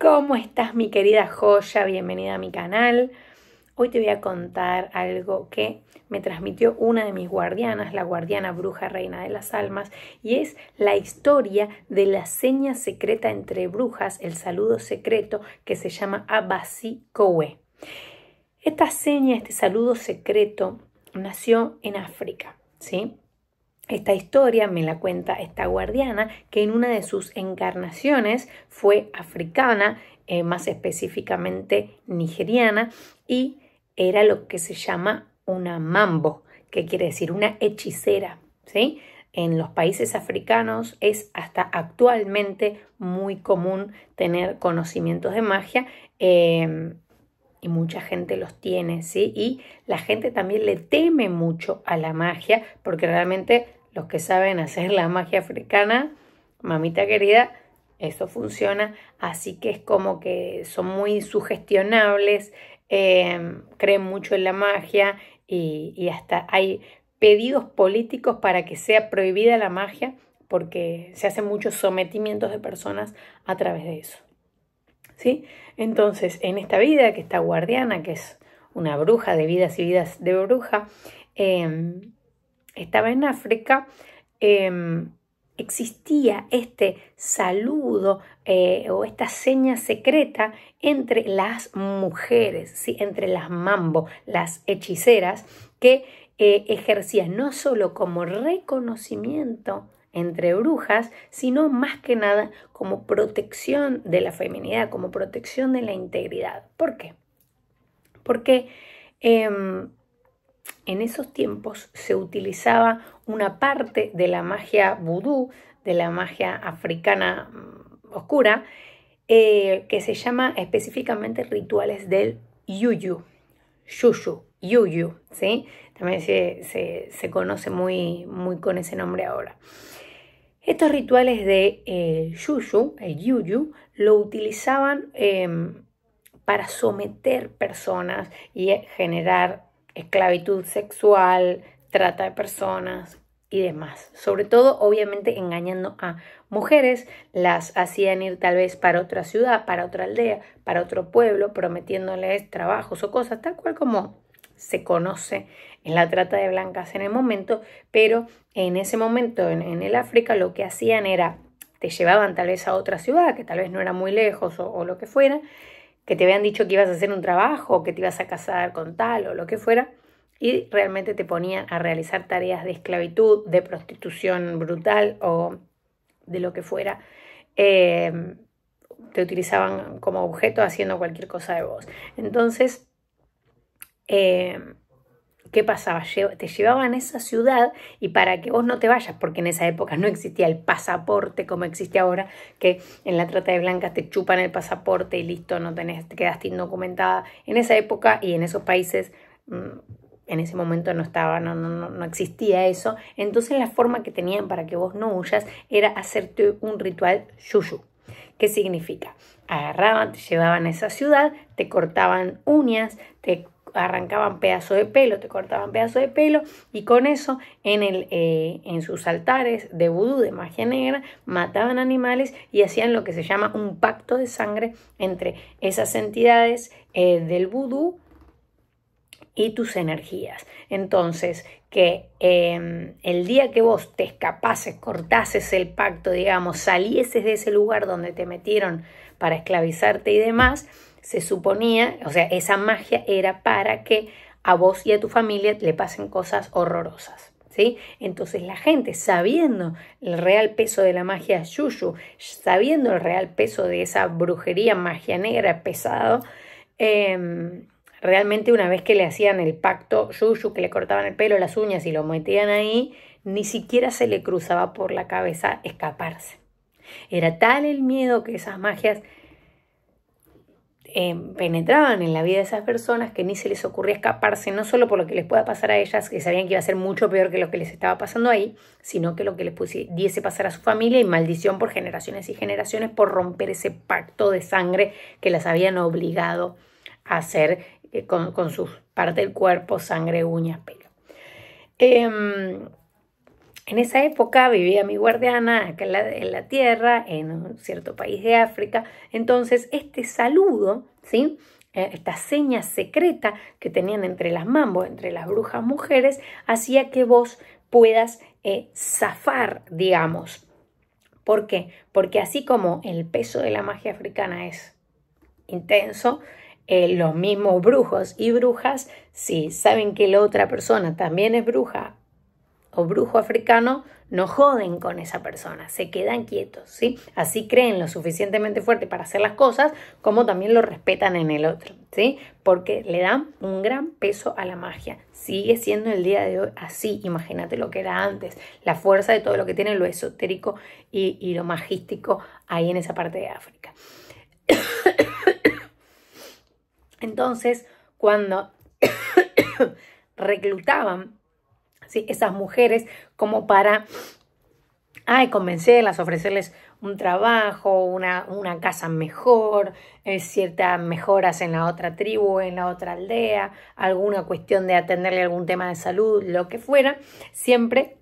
¿Cómo estás mi querida joya? Bienvenida a mi canal. Hoy te voy a contar algo que me transmitió una de mis guardianas, la guardiana bruja reina de las almas, y es la historia de la seña secreta entre brujas, el saludo secreto que se llama Abasi Kowe. Esta seña, este saludo secreto, nació en África, ¿sí? Esta historia me la cuenta esta guardiana que en una de sus encarnaciones fue africana, eh, más específicamente nigeriana, y era lo que se llama una mambo, que quiere decir una hechicera, ¿sí? En los países africanos es hasta actualmente muy común tener conocimientos de magia. Em, y mucha gente los tiene, ¿sí? Y la gente también le teme mucho a la magia porque realmente los que saben hacer la magia africana, mamita querida, eso funciona. Así que es como que son muy sugestionables, em, creen mucho en la magia y, hasta hay pedidos políticos para que sea prohibida la magia porque se hacen muchos sometimientos de personas a través de eso. ¿Sí? Entonces, en esta vida que está guardiana, que es una bruja de vidas y vidas de bruja, eh, estaba en África, em, existía este saludo eh, o esta seña secreta entre las mujeres, ¿sí? entre las mambo, las hechiceras, que eh, ejercía ejercían no solo como reconocimiento entre brujas, sino más que nada como protección de la feminidad, como protección de la integridad. ¿Por qué? Porque em, en esos tiempos se utilizaba una parte de la magia vudú, de la magia africana mm, oscura, eh, que se llama específicamente rituales del yuyu, yuyu, yuyu, También se, conoce muy, muy, con ese nombre ahora. Estos rituales de eh, yuyu, el yuyu, lo utilizaban em, para someter personas y generar esclavitud sexual, trata de personas y demás. Sobre todo, obviamente, engañando a mujeres, las hacían ir tal vez para otra ciudad, para otra aldea, para otro pueblo, prometiéndoles trabajos o cosas, tal cual como se conoce en la trata de blancas en el momento, pero en ese momento en, el África lo que hacían era, te llevaban tal vez a otra ciudad, que tal vez no era muy lejos o lo que fuera, que te habían dicho que ibas a hacer un trabajo, que te ibas a casar con tal o lo que fuera, y realmente te ponían a realizar tareas de esclavitud, de prostitución brutal o de lo que fuera. Eh, te utilizaban como objeto haciendo cualquier cosa de vos. Entonces, eh, ¿Qué pasaba? Te llevaban a esa ciudad y para que vos no te vayas, porque en esa época no existía el pasaporte como existe ahora, que en la trata de blancas te chupan el pasaporte y listo, no tenés, te quedaste indocumentada. En esa época y en esos países, mm, en ese momento no estaba, no, no, existía eso. Entonces la forma que tenían para que vos no huyas era hacerte un ritual yuyu. ¿Qué significa? Agarraban, te llevaban a esa ciudad, te cortaban uñas, te arrancaban pedazos de pelo, te cortaban pedazos de pelo y con eso en, el, eh, en sus altares de vudú, de magia negra, mataban animales y hacían lo que se llama un pacto de sangre entre esas entidades eh, del vudú y tus energías. Entonces, que em, el día que vos te escapases, cortases el pacto, digamos, salieses de ese lugar donde te metieron para esclavizarte y demás, se suponía, o sea, esa magia era para que a vos y a tu familia le pasen cosas horrorosas. ¿Sí? Entonces la gente, sabiendo el real peso de la magia yuyu, sabiendo el real peso de esa brujería, magia negra, pesado, em, Realmente una vez que le hacían el pacto Yuyu, que le cortaban el pelo, las uñas y lo metían ahí, ni siquiera se le cruzaba por la cabeza escaparse. Era tal el miedo que esas magias em, penetraban en la vida de esas personas que ni se les ocurría escaparse, no solo por lo que les pueda pasar a ellas, que sabían que iba a ser mucho peor que lo que les estaba pasando ahí, sino que lo que les pudiese pasar a su familia y maldición por generaciones y generaciones por romper ese pacto de sangre que las habían obligado a hacer eh, con, su parte del cuerpo, sangre, uñas, pelo. Em, en esa época vivía mi guardiana acá en la, tierra, en un cierto país de África. Entonces, este saludo, ¿sí? Eh, esta seña secreta que tenían entre las mambos, entre las brujas mujeres, hacía que vos puedas eh, zafar, digamos. ¿Por qué? Porque así como el peso de la magia africana es intenso, eh, los mismos brujos y brujas, si saben que la otra persona también es bruja o brujo africano, no joden con esa persona, se quedan quietos, ¿sí? Así creen lo suficientemente fuerte para hacer las cosas, como también lo respetan en el otro, ¿sí? Porque le dan un gran peso a la magia. Sigue siendo el día de hoy así, imagínate lo que era antes, la fuerza de todo lo que tiene lo esotérico y, y lo magístico ahí en esa parte de África. Entonces, cuando reclutaban esas mujeres como para ay, convencerlas, ofrecerles un trabajo, una, casa mejor, eh, ciertas mejoras en la otra tribu, en la otra aldea, alguna cuestión de atenderle algún tema de salud, lo que fuera, siempre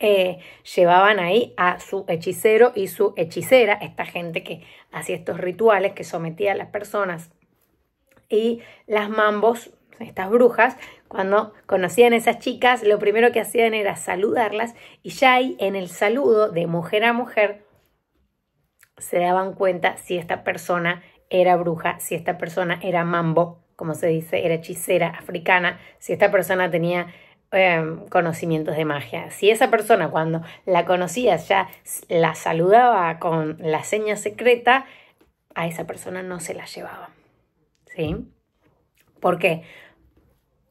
eh, llevaban ahí a su hechicero y su hechicera, esta gente que hacía estos rituales, que sometía a las personas y las mambos, estas brujas, cuando conocían a esas chicas, lo primero que hacían era saludarlas y ya ahí en el saludo de mujer a mujer se daban cuenta si esta persona era bruja, si esta persona era mambo, como se dice, era hechicera africana, si esta persona tenía em, conocimientos de magia. Si esa persona cuando la conocías ya la saludaba con la seña secreta, a esa persona no se la llevaba. ¿sí? ¿Por qué?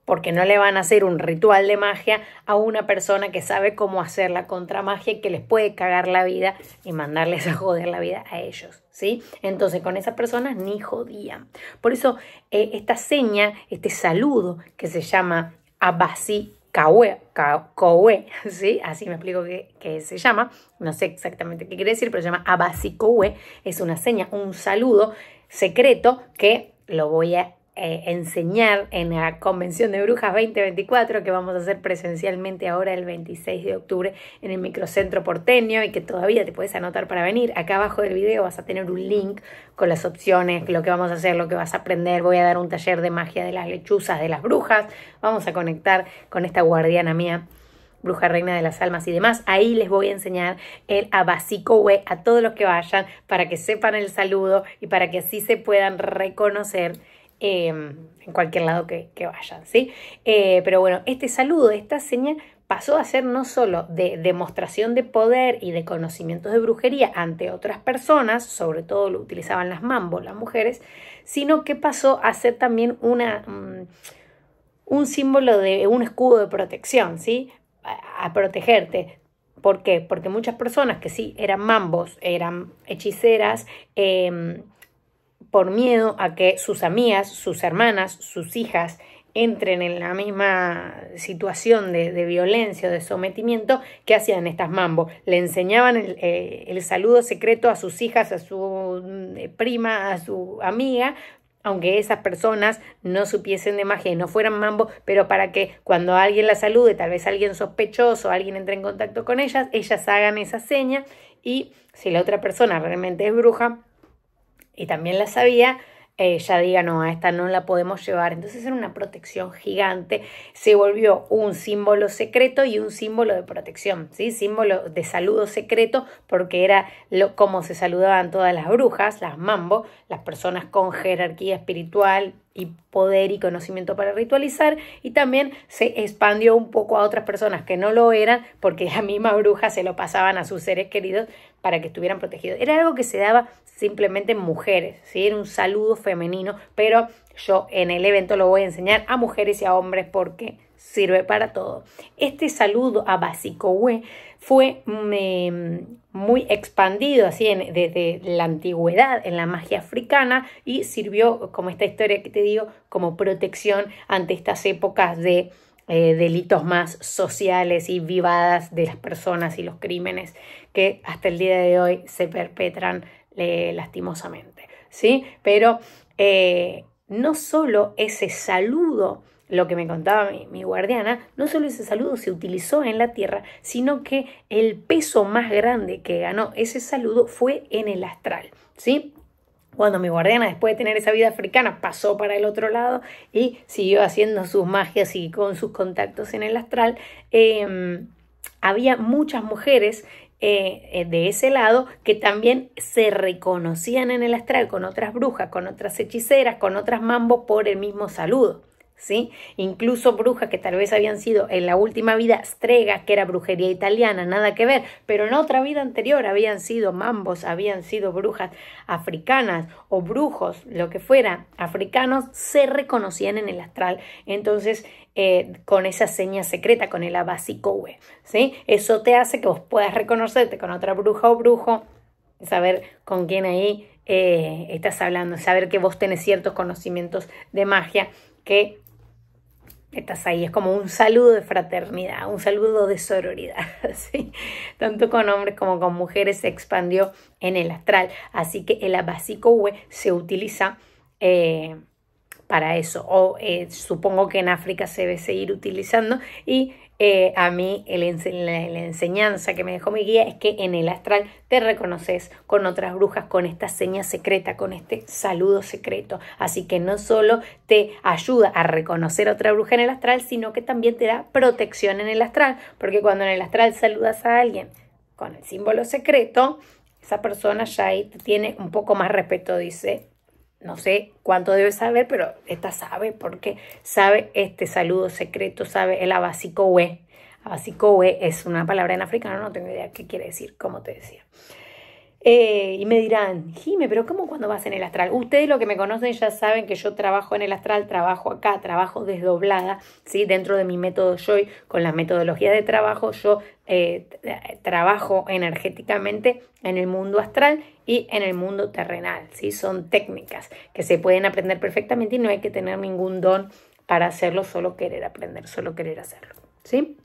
Porque no le van a hacer un ritual de magia a una persona que sabe cómo hacer la contramagia y que les puede cagar la vida y mandarles a joder la vida a ellos, ¿sí? Entonces con esas personas ni jodían. Por eso eh, esta seña, este saludo que se llama Abasi Kawe, ¿sí? así me explico que, se llama, no sé exactamente qué quiere decir, pero se llama Abasikowe, es una seña, un saludo secreto que lo voy a eh, enseñar en la Convención de Brujas 2024 que vamos a hacer presencialmente ahora el 26 de octubre en el microcentro porteño y que todavía te puedes anotar para venir. Acá abajo del video vas a tener un link con las opciones, lo que vamos a hacer, lo que vas a aprender. Voy a dar un taller de magia de las lechuzas, de las brujas. Vamos a conectar con esta guardiana mía bruja reina de las almas y demás. Ahí les voy a enseñar el Abasicowe a todos los que vayan para que sepan el saludo y para que así se puedan reconocer em, en cualquier lado que, vayan, ¿sí? Eh, pero bueno, este saludo, esta señal pasó a ser no solo de demostración de poder y de conocimientos de brujería ante otras personas, sobre todo lo utilizaban las mambos, las mujeres, sino que pasó a ser también una, mm, un símbolo de un escudo de protección, ¿sí? a protegerte. ¿Por qué? Porque muchas personas que sí eran mambos, eran hechiceras, em, por miedo a que sus amigas, sus hermanas, sus hijas entren en la misma situación de, violencia o de sometimiento que hacían estas mambos. Le enseñaban eh, el, saludo secreto a sus hijas, a su mm, prima, a su amiga, aunque esas personas no supiesen de magia y no fueran mambo, pero para que cuando alguien la salude, tal vez alguien sospechoso, alguien entre en contacto con ellas, ellas hagan esa seña y si la otra persona realmente es bruja y también la sabía, ...ya diga, no, a esta no la podemos llevar. Entonces era una protección gigante, se volvió un símbolo secreto y un símbolo de protección, ¿sí? símbolo de saludo secreto, porque era lo, como se saludaban todas las brujas, las mambo, las personas con jerarquía espiritual, y poder y conocimiento para ritualizar y también se expandió un poco a otras personas que no lo eran porque la misma bruja se lo pasaban a sus seres queridos para que estuvieran protegidos. Era algo que se daba simplemente en mujeres, ¿sí? era un saludo femenino, pero yo en el evento lo voy a enseñar a mujeres y a hombres porque sirve para todo. Este saludo a we fue mm, em, muy expandido así desde la antigüedad en la magia africana y sirvió, como esta historia que te digo, como protección ante estas épocas de eh, delitos más sociales y vivadas de las personas y los crímenes que hasta el día de hoy se perpetran eh, lastimosamente. ¿sí? Pero eh, no solo ese saludo lo que me contaba mi, guardiana, no solo ese saludo se utilizó en la Tierra, sino que el peso más grande que ganó ese saludo fue en el astral, ¿sí? Cuando mi guardiana, después de tener esa vida africana, pasó para el otro lado y siguió haciendo sus magias y con sus contactos en el astral, em, había muchas mujeres eh, eh, de ese lado que también se reconocían en el astral con otras brujas, con otras hechiceras, con otras mambo por el mismo saludo. ¿sí? Incluso brujas que tal vez habían sido en la última vida strega, que era brujería italiana, nada que ver, pero en otra vida anterior habían sido mambos, habían sido brujas africanas o brujos, lo que fuera, africanos, se reconocían en el astral. Entonces, eh, con esa seña secreta, con el abasicowe, ¿sí? Eso te hace que vos puedas reconocerte con otra bruja o brujo, saber con quién ahí eh, estás hablando, saber que vos tenés ciertos conocimientos de magia que estás ahí, es como un saludo de fraternidad, un saludo de sororidad, tanto con hombres como con mujeres se expandió en el astral, así que el V se utiliza eh, para eso. O eh, supongo que en África se debe seguir utilizando y eh, a mí la, enseñanza que me dejó mi guía es que en el astral te reconoces con otras brujas, con esta seña secreta, con este saludo secreto. Así que no solo te ayuda a reconocer otra bruja en el astral, sino que también te da protección en el astral, porque cuando en el astral saludas a alguien con el símbolo secreto, esa persona ya ahí tiene un poco más respeto, dice no sé cuánto debe saber, pero esta sabe porque sabe este saludo secreto, sabe el abasicowe. Abasicowe es una palabra en africano, no tengo idea qué quiere decir, como te decía. Eh, y me dirán, Jime, pero ¿cómo cuando vas en el astral? Ustedes lo que me conocen ya saben que yo trabajo en el astral, trabajo acá, trabajo desdoblada, ¿sí? Dentro de mi método Joy, con la metodología de trabajo, yo eh, trabajo energéticamente en el mundo astral y en el mundo terrenal, ¿sí? Son técnicas que se pueden aprender perfectamente y no hay que tener ningún don para hacerlo, solo querer aprender, solo querer hacerlo, ¿sí?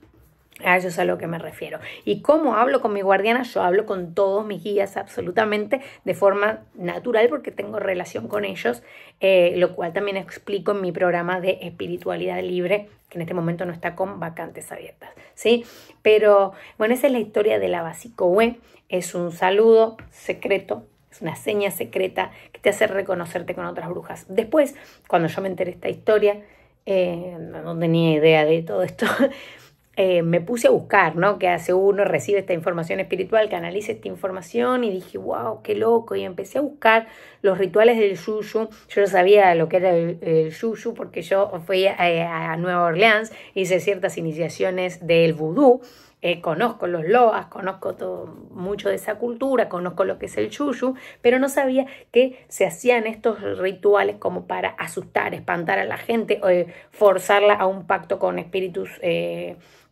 A eso es a lo que me refiero. ¿Y cómo hablo con mi guardiana? Yo hablo con todos mis guías absolutamente de forma natural porque tengo relación con ellos, eh, lo cual también explico en mi programa de espiritualidad libre, que en este momento no está con vacantes abiertas. ¿sí? Pero bueno, esa es la historia de la básico web Es un saludo secreto es una seña secreta que te hace reconocerte con otras brujas. Después, cuando yo me enteré de esta historia, eh, no tenía idea de todo esto, Eh, me puse a buscar, ¿no? Que hace uno recibe esta información espiritual, que analice esta información y dije, wow, qué loco. Y empecé a buscar los rituales del yuyu. Yo no sabía lo que era el, el porque yo fui a, Nueva Orleans, hice ciertas iniciaciones del vudú. Eh, conozco los loas, conozco todo, mucho de esa cultura, conozco lo que es el yuyu, pero no sabía que se hacían estos rituales como para asustar, espantar a la gente, o eh, forzarla a un pacto con espíritus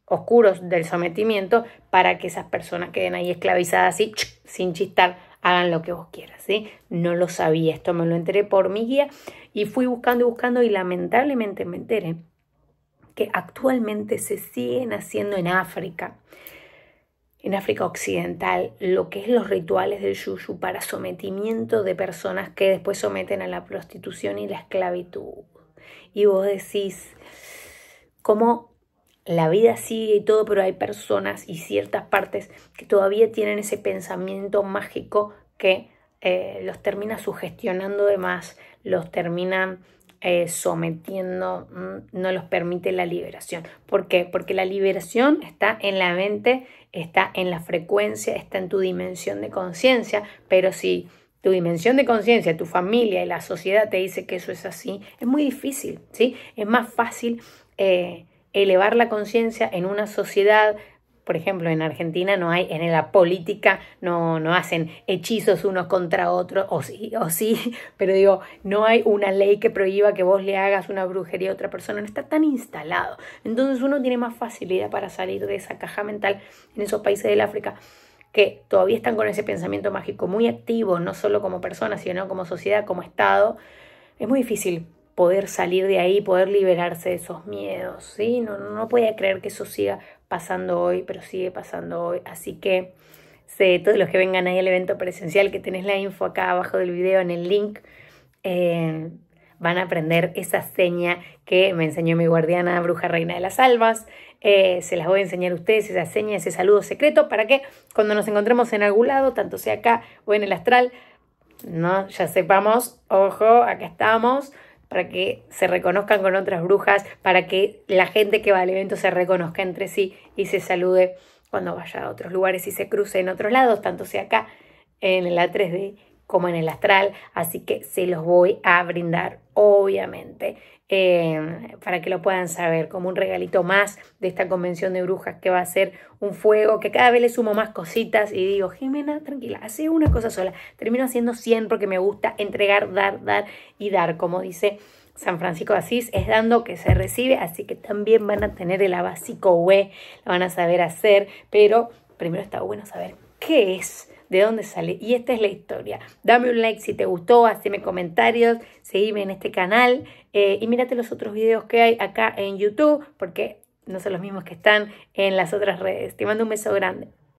oscuros del sometimiento para que esas personas queden ahí esclavizadas así, sin chistar, hagan lo que vos quieras, ¿sí? No lo sabía, esto me lo enteré por mi guía y fui buscando y buscando y lamentablemente me enteré que actualmente se siguen haciendo en África, en África Occidental, lo que es los rituales del yuyu para sometimiento de personas que después someten a la prostitución y la esclavitud. Y vos decís, ¿cómo la vida sigue y todo, pero hay personas y ciertas partes que todavía tienen ese pensamiento mágico que eh, los termina sugestionando de más, los termina eh, sometiendo, mm, no los permite la liberación. ¿Por qué? Porque la liberación está en la mente, está en la frecuencia, está en tu dimensión de conciencia, pero si tu dimensión de conciencia, tu familia y la sociedad te dice que eso es así, es muy difícil, ¿sí? Es más fácil... Eh, elevar la conciencia en una sociedad por ejemplo, en Argentina no hay, en la política no, no hacen hechizos unos contra otros, o sí, o sí, pero digo, no hay una ley que prohíba que vos le hagas una brujería a otra persona, no está tan instalado. Entonces uno tiene más facilidad para salir de esa caja mental en esos países del África que todavía están con ese pensamiento mágico muy activo, no solo como personas, sino como sociedad, como Estado. Es muy difícil poder salir de ahí, poder liberarse de esos miedos, ¿sí? No, no podía creer que eso siga pasando hoy, pero sigue pasando hoy. Así que sé, todos los que vengan ahí al evento presencial, que tenés la info acá abajo del video en el link, eh, van a aprender esa seña que me enseñó mi guardiana bruja reina de las almas. Eh, se las voy a enseñar a ustedes, esa seña, ese saludo secreto, para que cuando nos encontremos en algún lado, tanto sea acá o en el astral, no, ya sepamos, ojo, acá estamos, para que se reconozcan con otras brujas, para que la gente que va al evento se reconozca entre sí y se salude cuando vaya a otros lugares y se cruce en otros lados, tanto sea acá en a 3D como en el astral, así que se los voy a brindar, obviamente. Eh, para que lo puedan saber, como un regalito más de esta convención de brujas que va a ser un fuego, que cada vez le sumo más cositas y digo, Jimena, tranquila, hace una cosa sola, termino haciendo siempre porque me gusta entregar, dar, dar y dar, como dice San Francisco de Asís es dando que se recibe, así que también van a tener el abasico web, lo van a saber hacer, pero primero está bueno saber qué es de dónde sale. Y esta es la historia. Dame un like si te gustó, hazme comentarios, seguime en este canal eh, y mírate los otros videos que hay acá en YouTube porque no son los mismos que están en las otras redes. Te mando un beso grande.